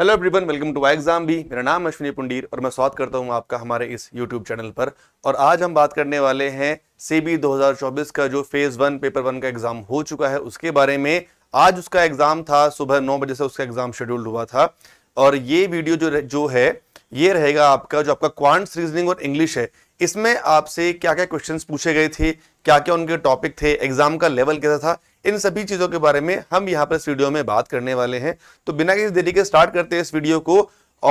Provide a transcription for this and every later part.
hello everyone welcome to Y exam भी मेरा नाम अश्विनी पुंडीर और मैं स्वागत करता हूं आपका हमारे इस यूट्यूब चैनल पर और आज हम बात करने वाले हैं सेबी 2024 का जो फेज वन पेपर वन का एग्जाम हो चुका है उसके बारे में आज उसका एग्जाम था सुबह नौ बजे से उसका एग्जाम शेड्यूल्ड हुआ था और ये वीडियो जो जो है ये रहेगा आपका जो आपका क्वांट्स रीजनिंग और इंग्लिश है इसमें आपसे क्या क्या क्वेश्चन पूछे गए थे क्या क्या उनके टॉपिक थे एग्जाम का लेवल कैसा था इन सभी चीज़ों के बारे में हम यहाँ पर इस वीडियो में बात करने वाले हैं तो बिना किसी देरी के स्टार्ट करते हैं इस वीडियो को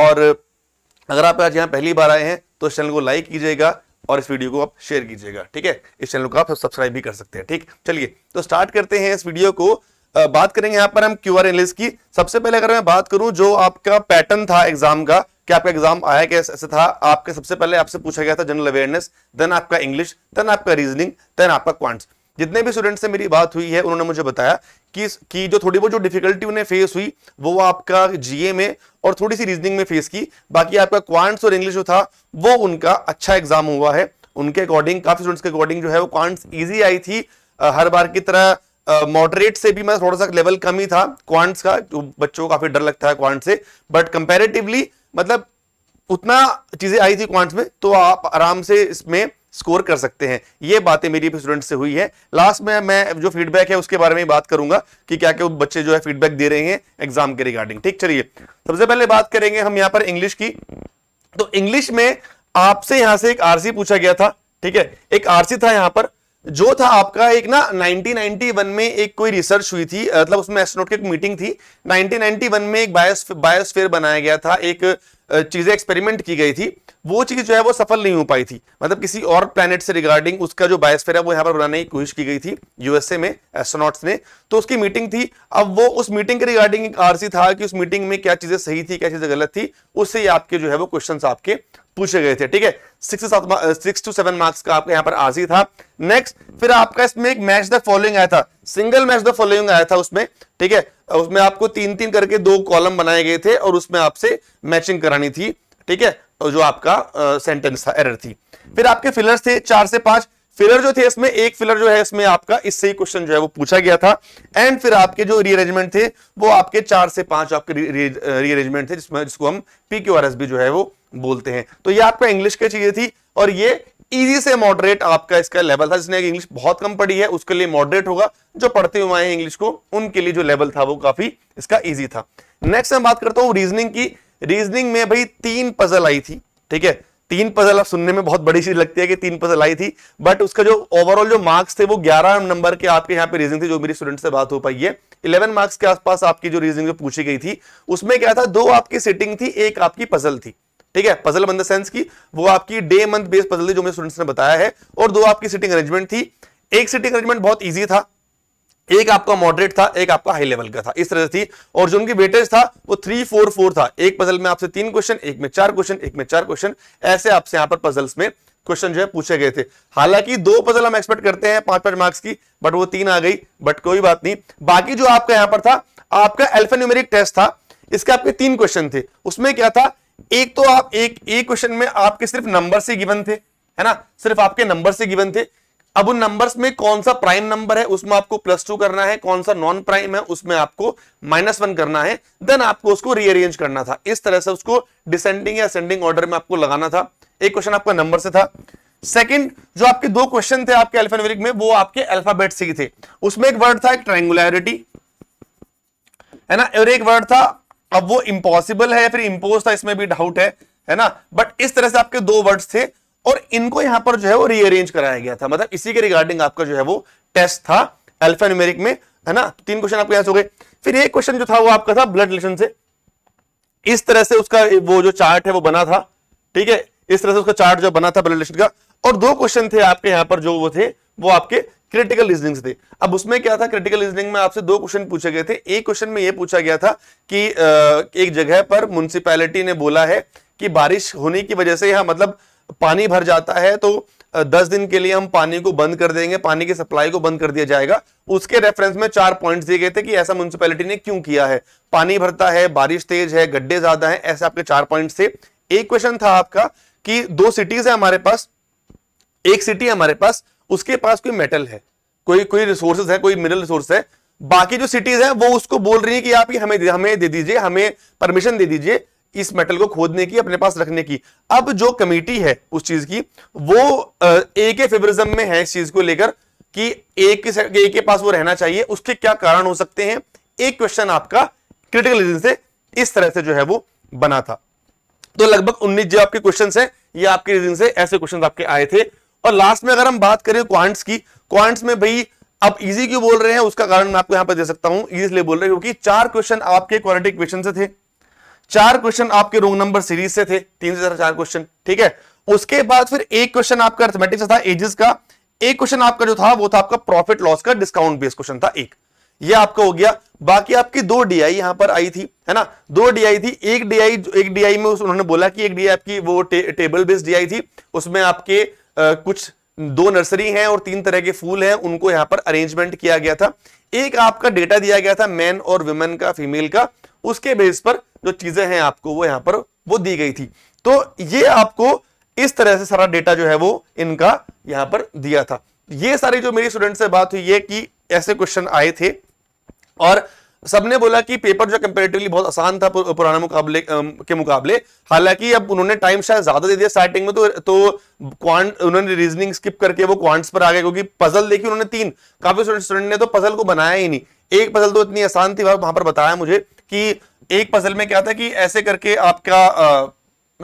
और अगर आप आज यहाँ पहली बार आए हैं तो इस चैनल को लाइक कीजिएगा और इस वीडियो को आप शेयर कीजिएगा ठीक है इस चैनल को आप सब्सक्राइब भी कर सकते हैं ठीक चलिए तो स्टार्ट करते हैं इस वीडियो को बात करेंगे यहां पर हम क्यू आर एनलिस की सबसे पहले अगर मैं बात करूं जो आपका पैटर्न था एग्जाम का कि आपका एग्जाम आया कैसे था आपके सबसे पहले आपसे पूछा गया था जनरल अवेयरनेस देन आपका इंग्लिश देन आपका रीजनिंग देन आपका क्वांट्स जितने भी स्टूडेंट से मेरी बात हुई है उन्होंने मुझे बताया कि कि जो थोड़ी बहुत जो डिफिकल्टी उन्हें फेस हुई वो आपका जीए में और थोड़ी सी रीजनिंग में फेस की बाकी आपका क्वांट्स और इंग्लिश जो था वो उनका अच्छा एग्जाम हुआ है उनके अकॉर्डिंग काफी स्टूडेंट्स के अकॉर्डिंग जो है वो क्वांट्स ईजी आई थी हर बार की तरह मॉडरेट uh, से भी मैं थोड़ा सा लेवल कम ही था क्वांट्स का जो तो बच्चों को काफी डर लगता है क्वांट से बट कंपेरेटिवली मतलब उतना चीजें आई थी क्वांट्स में तो आप आराम से इसमें स्कोर कर सकते हैं ये बातें मेरी स्टूडेंट से हुई है लास्ट में मैं जो फीडबैक है उसके बारे में बात करूंगा कि क्या क्या बच्चे जो है फीडबैक दे रहे हैं एग्जाम के रिगार्डिंग ठीक चलिए सबसे पहले बात करेंगे हम यहाँ पर इंग्लिश की तो इंग्लिश में आपसे यहां से एक आरसी पूछा गया था ठीक है एक आरसी था यहां पर जो था आपका एक ना 1991 में एक कोई रिसर्च हुई थी मतलब उसमें एस्ट्रोनॉट की एक मीटिंग थी 1991 में एक बायोस्फेयर बनाया गया था एक चीजें एक्सपेरिमेंट की गई थी वो चीज जो है वो सफल नहीं हो पाई थी मतलब किसी और प्लेनेट से रिगार्डिंग उसका जो बायोस्फेयर है वो यहां पर बनाने की कोशिश की गई थी यूएसए में एस्ट्रोनॉट्स ने तो उसकी मीटिंग थी अब वो उस मीटिंग के रिगार्डिंग एक आरसी था कि उस मीटिंग में क्या चीजें सही थी क्या चीजें गलत थी उससे आपके जो है वो क्वेश्चन आपके पूछे गए थे ठीक है सिक्स सात सिक्स टू सेवन मार्क्स का आपका यहाँ पर आरसी था नेक्स्ट फिर आपका इसमें एक मैच द फॉलोइंग आया था सिंगल मैच द फॉलोइंग आया था उसमें ठीक है उसमें आपको तीन तीन करके दो कॉलम बनाए गए थे और उसमें आपसे मैचिंग करानी थी ठीक है जो आपका सेंटेंस था एरर थी फिर आपके फिलर्स थे चार से पांच फिलर जो थे इसमें एक फिलर जो है इसमें आपका इससे ही क्वेश्चन जो है वो पूछा गया था एंड फिर आपके जो रीअरेंजमेंट थे वो आपके चार से पांच आपके रीअरेंजमेंट थे जिसमें जिसको हम पी क्यू आर एस भी जो है वो बोलते हैं तो ये आपका इंग्लिश की चीजें थी और ये इजी से मॉडरेट आपका इसका लेवल था जिसने इंग्लिश बहुत कम पढ़ी है उसके लिए मॉडरेट होगा जो पढ़ते हुए आए इंग्लिश को उनके लिए जो लेवल था वो काफी इसका ईजी था नेक्स्ट मैं बात करता हूँ रीजनिंग की रीजनिंग में भाई तीन पजल आई थी ठीक है तीन पजल आप सुनने में बहुत बड़ी चीज लगती है कि तीन पजल आई थी बट उसका जो ओवरऑल जो मार्क्स थे वो 11 नंबर के आपके यहाँ पे रीजनिंग थी जो मेरी स्टूडेंट से बात हो पाई है 11 मार्क्स के आसपास आपकी जो रीजनिंग जो पूछी गई थी उसमें क्या था दो आपकी सिटिंग थी एक आपकी पजल थी ठीक है पजल इन सेंस की वो आपकी डे मंथ बेस्ड पजल थी जो मेरे स्टूडेंट्स ने बताया है और दो आपकी सिटिंग अरेंजमेंट थी एक सिटिंग अरेंजमेंट बहुत ईजी था एक आपका मॉडरेट था एक आपका हाई लेवल का था इस तरह से थी और जो उनकी वेटेज था वो थ्री फोर फोर था एक पजल में आपसे तीन क्वेश्चन एक में चार क्वेश्चन एक में चार क्वेश्चन ऐसे आपसे यहां पर पजल्स में क्वेश्चन जो है पूछे गए थे हालांकि दो पजल हम एक्सपेक्ट करते हैं पांच पांच मार्क्स की बट वो तीन आ गई बट कोई बात नहीं बाकी जो आपका यहां पर था आपका एल्फेन्यूमेरिक टेस्ट था इसके आपके तीन क्वेश्चन थे उसमें क्या था एक तो आप एक एक क्वेश्चन में आपके सिर्फ नंबर से गिवन थे है ना सिर्फ आपके नंबर से गिवन थे अब उन नंबर्स में कौन सा प्राइम नंबर है उसमें आपको प्लस टू करना है कौन सा नॉन प्राइम है उसमें आपको माइनस वन करना है देन आपको उसको रीअरेंज करना था इस तरह से उसको डिसेंडिंग या असेंडिंग ऑर्डर में आपको लगाना था एक क्वेश्चन आपका नंबर से था सेकंड जो आपके दो क्वेश्चन थे आपके अल्फान्यूमेरिक में वो आपके अल्फाबेट से ही थे उसमें एक वर्ड था एक ट्राइंगुलरिटी है ना और एक वर्ड था अब वो इम्पॉसिबल है या फिर इम्पोज था इसमें भी डाउट है है ना बट इस तरह से आपके दो वर्ड्स थे और इनको यहां पर जो है वो रीअरेंज कराया गया था मतलब इसी के रिगार्डिंग आपका जो है वो टेस्ट था एल्फान्यूमेरिक में है ना तीन क्वेश्चन आपके याद हो गए फिर एक क्वेश्चन जो था वो आपका था ब्लड रिलेशन से इस तरह से उसका वो जो चार्ट है वो बना था ठीक है इस तरह से उसका चार्ट जो बना था ब्लड रिलेशन का और दो क्वेश्चन थे आपके यहां पर जो वो थे वो आपके क्रिटिकल रीजनिंग थे अब उसमें क्या था क्रिटिकल रीजनिंग में आपसे दो क्वेश्चन पूछे गए थे एक क्वेश्चन में ये पूछा गया था कि एक जगह पर म्यूनसिपैलिटी ने बोला है कि बारिश होने की वजह से यहां मतलब पानी भर जाता है तो दस दिन के लिए हम पानी को बंद कर देंगे पानी की सप्लाई को बंद कर दिया जाएगा उसके रेफरेंस में चार पॉइंट्स दिए गए थे कि ऐसा म्यूनसिपैलिटी ने क्यों किया है पानी भरता है बारिश तेज है गड्ढे ज्यादा है ऐसे आपके चार पॉइंट थे एक क्वेश्चन था आपका कि दो सिटीज है हमारे पास एक सिटी है हमारे पास उसके पास कोई मेटल है कोई कोई रिसोर्सेज है कोई मिनरल रिसोर्स है बाकी जो सिटीज है वो उसको बोल रही है कि आप हमें हमें दे दीजिए हमें परमिशन दे दीजिए इस मेटल को खोदने की अपने पास रखने की अब जो कमेटी है उस चीज की वो एक फेवरिज्म में है इस चीज को लेकर कि एक के, के पास वो रहना चाहिए उसके क्या कारण हो सकते हैं एक क्वेश्चन आपका क्रिटिकल रीजन से इस तरह से जो है वो बना था तो लगभग उन्नीस जो आपके क्वेश्चन है ये आपके रीजन से ऐसे क्वेश्चन आपके आए थे और लास्ट में अगर हम बात करें क्वांट्स की क्वांट्स में भाई आप इजी क्यों बोल रहे हैं उसका कारण मैं आपको यहां पर दे सकता हूं इसलिए बोल रहे हैं क्योंकि चार क्वेश्चन आपके क्वालिटी क्वेश्चन से थे चार क्वेश्चन आपके रोंग नंबर सीरीज से थे तीन से चार क्वेश्चन ठीक है उसके बाद फिर एक क्वेश्चन आपका अर्थमेटिक्स था एजेस का एक क्वेश्चन आपका जो था वो था आपका प्रॉफिट लॉस का डिस्काउंट बेस्ड क्वेश्चन था एक ये आपका हो गया बाकी आपकी दो डीआई यहां पर आई थी है ना दो डीआई थी एक डीआई एक डीआई में उन्होंने बोला कि एक डीआई आपकी वो टे, टेबल बेस्ड डीआई थी उसमें आपके आ, कुछ दो नर्सरी हैं और तीन तरह के फूल हैं उनको यहां पर अरेंजमेंट किया गया था एक आपका डेटा दिया गया था मैन और वुमेन का फीमेल का उसके बेस पर जो चीजें हैं आपको वो यहां पर वो दी गई थी तो ये आपको इस तरह से सारा डेटा जो है वो इनका यहां पर दिया था ये सारी जो मेरी स्टूडेंट से बात हुई है कि ऐसे क्वेश्चन आए थे और सबने बोला कि पेपर जो कंपेरेटिवली बहुत आसान था पुराने मुकाबले के मुकाबले हालांकि अब उन्होंने टाइम शायद ज्यादा दे दिया स्टार्टिंग में तो तो क्वांट उन्होंने रीजनिंग स्किप करके वो क्वांट्स पर आ गए क्योंकि पजल देखी उन्होंने तीन काफी स्टूडेंट ने तो पजल को बनाया ही नहीं एक पजल तो इतनी आसान थी वहां पर बताया मुझे कि एक पजल में क्या था कि ऐसे करके आपका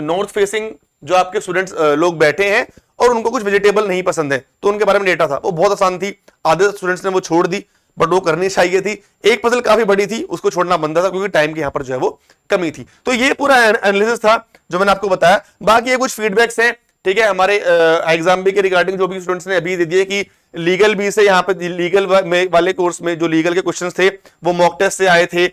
नॉर्थ फेसिंग जो आपके स्टूडेंट्स लोग बैठे हैं और उनको कुछ वेजिटेबल नहीं पसंद है तो उनके बारे में डेटा था वो बहुत आसान थी आधे स्टूडेंट्स ने वो छोड़ दी बट वो करनी चाहिए थी एक पजल काफी बड़ी थी उसको छोड़ना बनता था क्योंकि टाइम की यहाँ पर जो है वो कमी थी तो ये पूरा एनालिसिस था जो मैंने आपको बताया बाकी ये कुछ फीडबैक्स हैं ठीक है हमारे एग्जाम भी के रिगार्डिंग जो भी स्टूडेंट्स ने अभी दे दिए कि लीगल बी से यहाँ पे लीगल वाले कोर्स में जो लीगल के क्वेश्चन थे वो मॉक टेस्ट से आए थे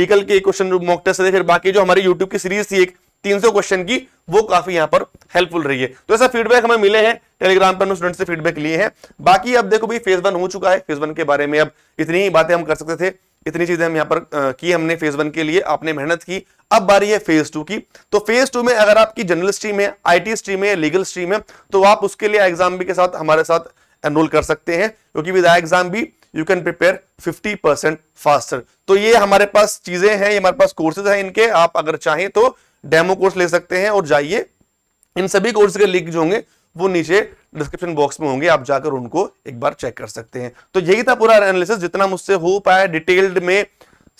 लीगल के क्वेश्चन मॉक टेस्ट से थे फिर बाकी जो हमारी यूट्यूब की सीरीज थी एक 300 क्वेश्चन की वो काफी यहाँ पर हेल्पफुल रही है तो ऐसा फीडबैक हमें मिले हैं टेलीग्राम पर स्टूडेंट से फीडबैक लिए हैं बाकी अब देखो भाई फेज वन हो चुका है फेज वन के बारे में अब इतनी ही बातें हम कर सकते थे इतनी चीजें हम यहाँ पर की हमने फेज वन के लिए आपने मेहनत की अब बारी है फेज टू की तो फेज टू में अगर आपकी जनरल स्ट्रीम है आईटी स्ट्रीम है लीगल स्ट्रीम है तो आप उसके लिए एग्जाम भी के साथ हमारे साथ एनरोल कर सकते हैं क्योंकि विद एग्जाम भी you can prepare 50 percent faster तो ये हमारे पास चीजें हैं ये हमारे पास कोर्सेज हैं इनके आप अगर चाहें तो डेमो कोर्स ले सकते हैं और जाइए इन सभी कोर्स के लिंक जो होंगे वो नीचे डिस्क्रिप्शन बॉक्स में होंगे आप जाकर उनको एक बार चेक कर सकते हैं तो यही था पूरा एनालिसिस जितना मुझसे हो पाया डिटेल्ड में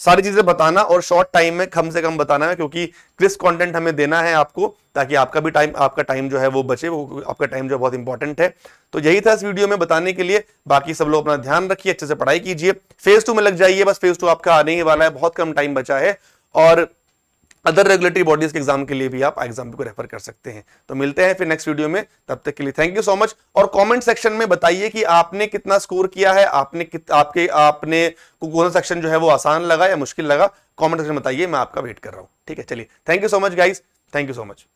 सारी चीजें बताना और शॉर्ट टाइम में कम से कम बताना है क्योंकि क्रिस कंटेंट हमें देना है आपको ताकि आपका भी टाइम आपका टाइम जो है वो बचे वो आपका टाइम जो है बहुत इंपॉर्टेंट है तो यही था इस वीडियो में बताने के लिए बाकी सब लोग अपना ध्यान रखिए अच्छे से पढ़ाई कीजिए फेज टू में लग जाइए बस फेज टू आपका आने ही वाला है बहुत कम टाइम बचा है और अदर रेगुलेटरी बॉडीज के एग्जाम के लिए भी आप एग्जाम को रेफर कर सकते हैं तो मिलते हैं फिर नेक्स्ट वीडियो में तब तक के लिए थैंक यू सो मच और कमेंट सेक्शन में बताइए कि आपने कितना स्कोर किया है आपने कित, आपके आपने कौन सा सेक्शन जो है वो आसान लगा या मुश्किल लगा कमेंट सेक्शन में बताइए मैं आपका वेट कर रहा हूँ ठीक है चलिए thank you so much guys thank you so much